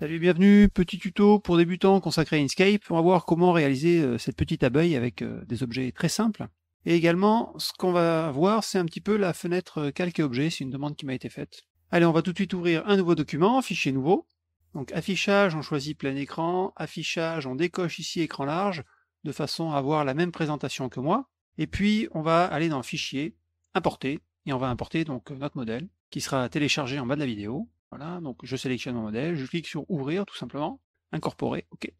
Salut, bienvenue, petit tuto pour débutants consacré à Inkscape. On va voir comment réaliser euh, cette petite abeille avec euh, des objets très simples. Et également, ce qu'on va voir, c'est un petit peu la fenêtre euh, calque et objet, c'est une demande qui m'a été faite. Allez, on va tout de suite ouvrir un nouveau document, fichier nouveau. Donc affichage, on choisit plein écran, affichage, on décoche ici écran large, de façon à avoir la même présentation que moi. Et puis, on va aller dans fichier, importer, et on va importer donc notre modèle, qui sera téléchargé en bas de la vidéo. Voilà, donc je sélectionne mon modèle, je clique sur Ouvrir tout simplement, Incorporer, OK.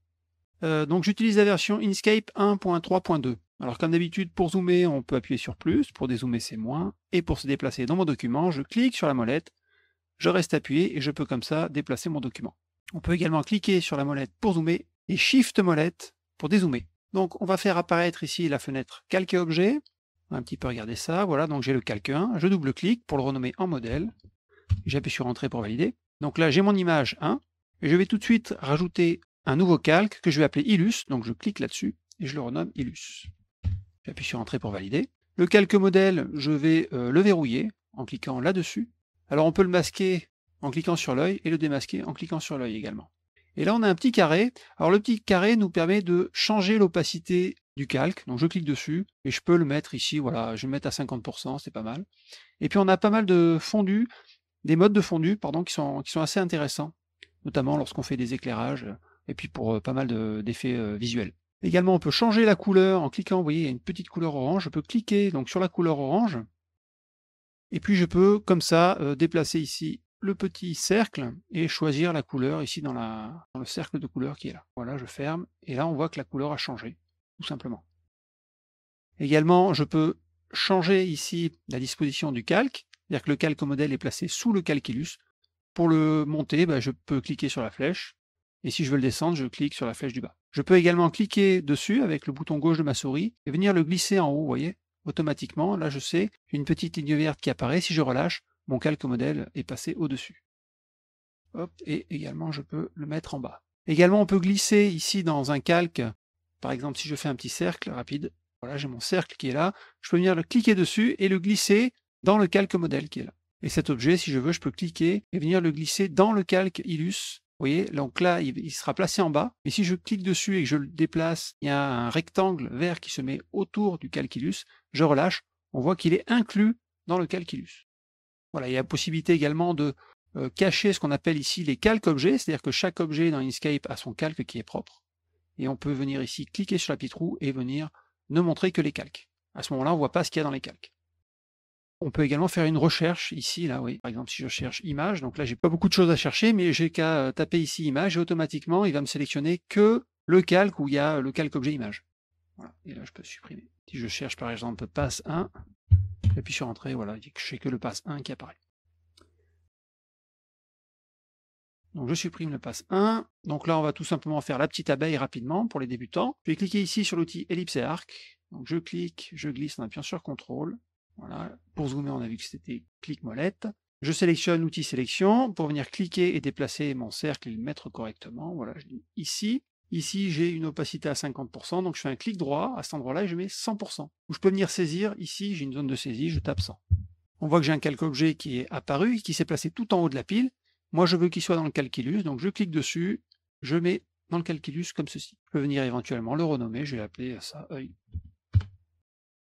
Euh, donc j'utilise la version Inkscape 1.3.2. Alors comme d'habitude, pour zoomer, on peut appuyer sur plus, pour dézoomer c'est moins, et pour se déplacer dans mon document, je clique sur la molette, je reste appuyé et je peux comme ça déplacer mon document. On peut également cliquer sur la molette pour zoomer et Shift molette pour dézoomer. Donc on va faire apparaître ici la fenêtre Calque objet. On va un petit peu regarder ça, voilà, donc j'ai le calque 1, je double-clique pour le renommer en modèle, J'appuie sur Entrée pour valider. Donc là, j'ai mon image 1. Et je vais tout de suite rajouter un nouveau calque que je vais appeler Illus. Donc je clique là-dessus et je le renomme Illus. J'appuie sur Entrée pour valider. Le calque modèle, je vais euh, le verrouiller en cliquant là-dessus. Alors on peut le masquer en cliquant sur l'œil et le démasquer en cliquant sur l'œil également. Et là, on a un petit carré. Alors le petit carré nous permet de changer l'opacité du calque. Donc je clique dessus et je peux le mettre ici. Voilà, je vais le mettre à 50%, c'est pas mal. Et puis on a pas mal de fondus des modes de fondu pardon, qui, sont, qui sont assez intéressants, notamment lorsqu'on fait des éclairages et puis pour euh, pas mal d'effets euh, visuels. Également, on peut changer la couleur en cliquant. Vous voyez, il y a une petite couleur orange. Je peux cliquer donc sur la couleur orange. Et puis, je peux comme ça euh, déplacer ici le petit cercle et choisir la couleur ici dans, dans le cercle de couleur qui est là. Voilà, je ferme. Et là, on voit que la couleur a changé, tout simplement. Également, je peux changer ici la disposition du calque. C'est-à-dire que le calque modèle est placé sous le calculus. Pour le monter, bah, je peux cliquer sur la flèche. Et si je veux le descendre, je clique sur la flèche du bas. Je peux également cliquer dessus avec le bouton gauche de ma souris et venir le glisser en haut, vous voyez, automatiquement. Là, je sais, une petite ligne verte qui apparaît. Si je relâche, mon calque modèle est passé au-dessus. Hop, et également, je peux le mettre en bas. Également, on peut glisser ici dans un calque. Par exemple, si je fais un petit cercle rapide, voilà, j'ai mon cercle qui est là. Je peux venir le cliquer dessus et le glisser dans le calque modèle qui est là. Et cet objet, si je veux, je peux cliquer et venir le glisser dans le calque Illus. Vous voyez, donc là, il sera placé en bas. Mais si je clique dessus et que je le déplace, il y a un rectangle vert qui se met autour du calque Illus. Je relâche, on voit qu'il est inclus dans le calque Illus. Voilà, il y a la possibilité également de euh, cacher ce qu'on appelle ici les calques objets, c'est-à-dire que chaque objet dans Inkscape a son calque qui est propre. Et on peut venir ici cliquer sur la petite roue et venir ne montrer que les calques. À ce moment-là, on ne voit pas ce qu'il y a dans les calques. On peut également faire une recherche ici, là, oui. Par exemple, si je cherche image, donc là, j'ai pas beaucoup de choses à chercher, mais j'ai qu'à euh, taper ici image et automatiquement, il va me sélectionner que le calque où il y a le calque objet image. Et là, je peux supprimer. Si je cherche, par exemple, passe 1, j'appuie sur entrée, voilà, je sais que le passe 1 qui apparaît. Donc je supprime le passe 1. Donc là, on va tout simplement faire la petite abeille rapidement pour les débutants. Je vais cliquer ici sur l'outil ellipse et arc. Donc je clique, je glisse en appuyant sur contrôle ». Voilà. Pour zoomer, on a vu que c'était clic molette. Je sélectionne outil sélection pour venir cliquer et déplacer mon cercle et le mettre correctement. Voilà, je dis ici. Ici, j'ai une opacité à 50%, donc je fais un clic droit à cet endroit-là et je mets 100%. Ou je peux venir saisir. Ici, j'ai une zone de saisie, je tape 100. On voit que j'ai un calque objet qui est apparu qui s'est placé tout en haut de la pile. Moi, je veux qu'il soit dans le calculus, donc je clique dessus, je mets dans le calculus comme ceci. Je peux venir éventuellement le renommer, je vais appeler euh, ça œil.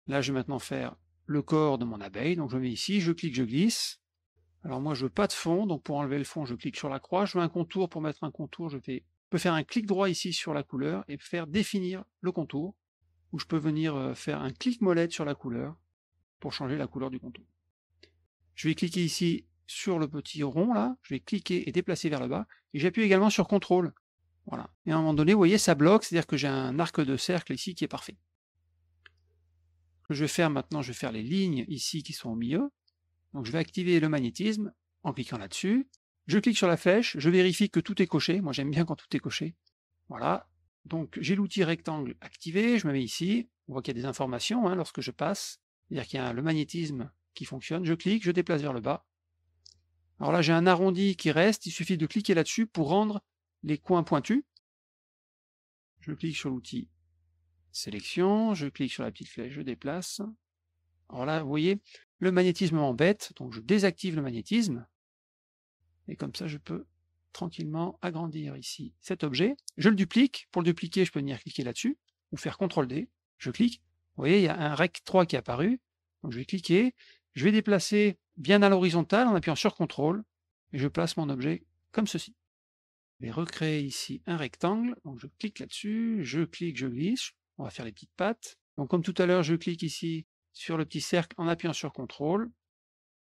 Là, je vais maintenant faire le corps de mon abeille. Donc je mets ici, je clique, je glisse. Alors moi je veux pas de fond, donc pour enlever le fond, je clique sur la croix. Je veux un contour, pour mettre un contour, je peux faire un clic droit ici sur la couleur et faire définir le contour. Ou je peux venir euh, faire un clic molette sur la couleur pour changer la couleur du contour. Je vais cliquer ici sur le petit rond là, je vais cliquer et déplacer vers le bas, et j'appuie également sur contrôle, Voilà. Et à un moment donné, vous voyez, ça bloque, c'est-à-dire que j'ai un arc de cercle ici qui est parfait je vais faire maintenant, je vais faire les lignes ici qui sont au milieu. Donc je vais activer le magnétisme en cliquant là-dessus. Je clique sur la flèche, je vérifie que tout est coché. Moi j'aime bien quand tout est coché. Voilà. Donc j'ai l'outil rectangle activé, je me mets ici. On voit qu'il y a des informations hein, lorsque je passe. C'est-à-dire qu'il y a le magnétisme qui fonctionne. Je clique, je déplace vers le bas. Alors là j'ai un arrondi qui reste, il suffit de cliquer là-dessus pour rendre les coins pointus. Je clique sur l'outil sélection, je clique sur la petite flèche, je déplace. Alors là, vous voyez, le magnétisme m'embête, donc je désactive le magnétisme. Et comme ça, je peux tranquillement agrandir ici cet objet. Je le duplique. Pour le dupliquer, je peux venir cliquer là-dessus ou faire CTRL-D. Je clique. Vous voyez, il y a un REC 3 qui est apparu. Donc je vais cliquer. Je vais déplacer bien à l'horizontale en appuyant sur CTRL. Et je place mon objet comme ceci. Je vais recréer ici un rectangle. Donc je clique là-dessus. Je clique, je glisse on va faire les petites pattes. Donc comme tout à l'heure, je clique ici sur le petit cercle en appuyant sur CTRL.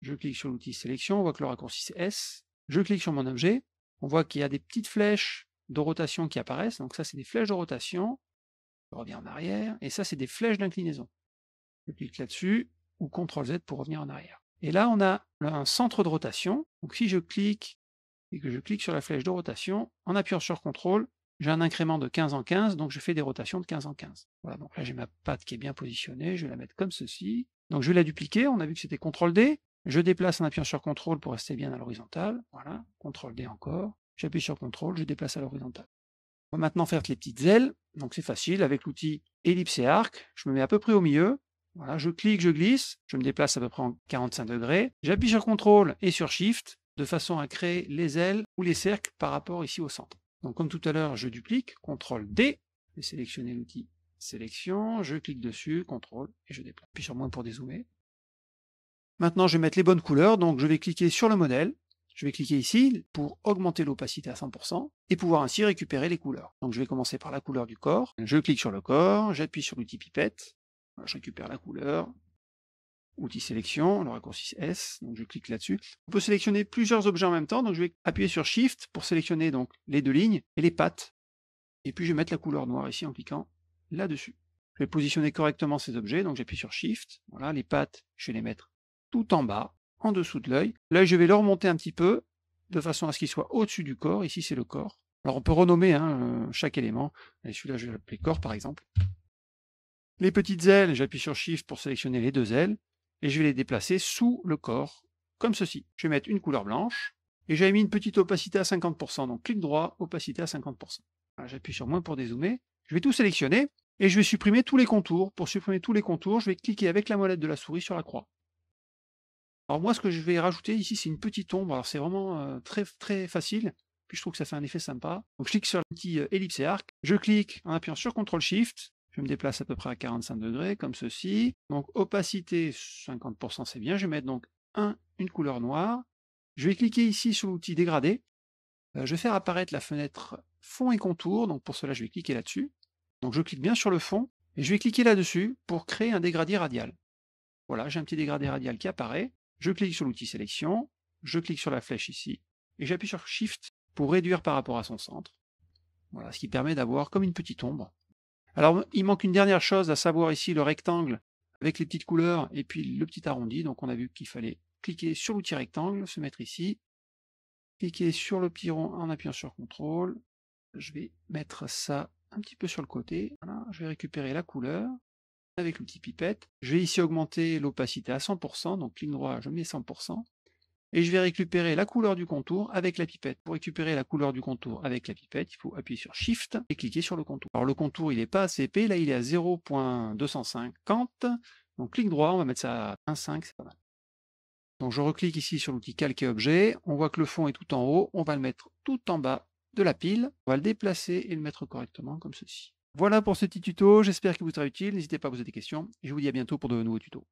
Je clique sur l'outil sélection, on voit que le raccourci c'est S. Je clique sur mon objet, on voit qu'il y a des petites flèches de rotation qui apparaissent. Donc ça, c'est des flèches de rotation. Je reviens en arrière. Et ça, c'est des flèches d'inclinaison. Je clique là-dessus ou CTRL Z pour revenir en arrière. Et là, on a un centre de rotation. Donc si je clique et que je clique sur la flèche de rotation, en appuyant sur CTRL, j'ai un incrément de 15 en 15, donc je fais des rotations de 15 en 15. Voilà, donc là j'ai ma patte qui est bien positionnée, je vais la mettre comme ceci. Donc je vais la dupliquer, on a vu que c'était CTRL D, je déplace en appuyant sur CTRL pour rester bien à l'horizontale, voilà, CTRL D encore, j'appuie sur CTRL, je déplace à l'horizontale. On va maintenant faire les petites ailes, donc c'est facile, avec l'outil ellipse et arc, je me mets à peu près au milieu, voilà, je clique, je glisse, je me déplace à peu près en 45 degrés, j'appuie sur CTRL et sur SHIFT, de façon à créer les ailes ou les cercles par rapport ici au centre. Donc comme tout à l'heure, je duplique, CTRL D, je vais sélectionner l'outil sélection, je clique dessus, CTRL, et je déplace. Puis sur moins pour dézoomer. Maintenant, je vais mettre les bonnes couleurs, donc je vais cliquer sur le modèle, je vais cliquer ici pour augmenter l'opacité à 100% et pouvoir ainsi récupérer les couleurs. Donc je vais commencer par la couleur du corps, je clique sur le corps, j'appuie sur l'outil pipette, je récupère la couleur, outil sélection, le raccourci S, donc je clique là-dessus. On peut sélectionner plusieurs objets en même temps, donc je vais appuyer sur Shift pour sélectionner donc les deux lignes et les pattes. Et puis je vais mettre la couleur noire ici en cliquant là-dessus. Je vais positionner correctement ces objets, donc j'appuie sur Shift. Voilà, les pattes, je vais les mettre tout en bas, en dessous de l'œil. L'œil, je vais le remonter un petit peu, de façon à ce qu'il soit au-dessus du corps. Ici, c'est le corps. Alors on peut renommer hein, euh, chaque élément. Celui-là, je vais l'appeler corps, par exemple. Les petites ailes, j'appuie sur Shift pour sélectionner les deux ailes et je vais les déplacer sous le corps, comme ceci. Je vais mettre une couleur blanche, et j'avais mis une petite opacité à 50%, donc clic droit, opacité à 50%. J'appuie sur moins pour dézoomer. Je vais tout sélectionner, et je vais supprimer tous les contours. Pour supprimer tous les contours, je vais cliquer avec la molette de la souris sur la croix. Alors moi, ce que je vais rajouter ici, c'est une petite ombre. Alors c'est vraiment euh, très, très facile. Puis je trouve que ça fait un effet sympa. Donc je clique sur le petit euh, ellipse et arc. Je clique en appuyant sur CTRL-SHIFT je me déplace à peu près à 45 degrés, comme ceci. Donc opacité, 50% c'est bien, je vais mettre donc un, une couleur noire. Je vais cliquer ici sur l'outil dégradé. Euh, je vais faire apparaître la fenêtre fond et contour, donc pour cela je vais cliquer là-dessus. Donc je clique bien sur le fond, et je vais cliquer là-dessus pour créer un dégradé radial. Voilà, j'ai un petit dégradé radial qui apparaît. Je clique sur l'outil sélection, je clique sur la flèche ici, et j'appuie sur Shift pour réduire par rapport à son centre. Voilà, ce qui permet d'avoir comme une petite ombre alors, il manque une dernière chose, à savoir ici le rectangle avec les petites couleurs et puis le petit arrondi. Donc, on a vu qu'il fallait cliquer sur l'outil rectangle, se mettre ici, cliquer sur le petit rond en appuyant sur CTRL. Je vais mettre ça un petit peu sur le côté. Je vais récupérer la couleur avec l'outil pipette. Je vais ici augmenter l'opacité à 100%, donc clic droit, je mets 100% et je vais récupérer la couleur du contour avec la pipette. Pour récupérer la couleur du contour avec la pipette, il faut appuyer sur Shift et cliquer sur le contour. Alors le contour, il n'est pas assez épais, là il est à 0.250, donc clic droit, on va mettre ça à 1.5, c'est pas mal. Donc je reclique ici sur l'outil Calque Objet, on voit que le fond est tout en haut, on va le mettre tout en bas de la pile, on va le déplacer et le mettre correctement comme ceci. Voilà pour ce petit tuto, j'espère qu'il vous sera utile, n'hésitez pas à poser des questions, je vous dis à bientôt pour de nouveaux tutos.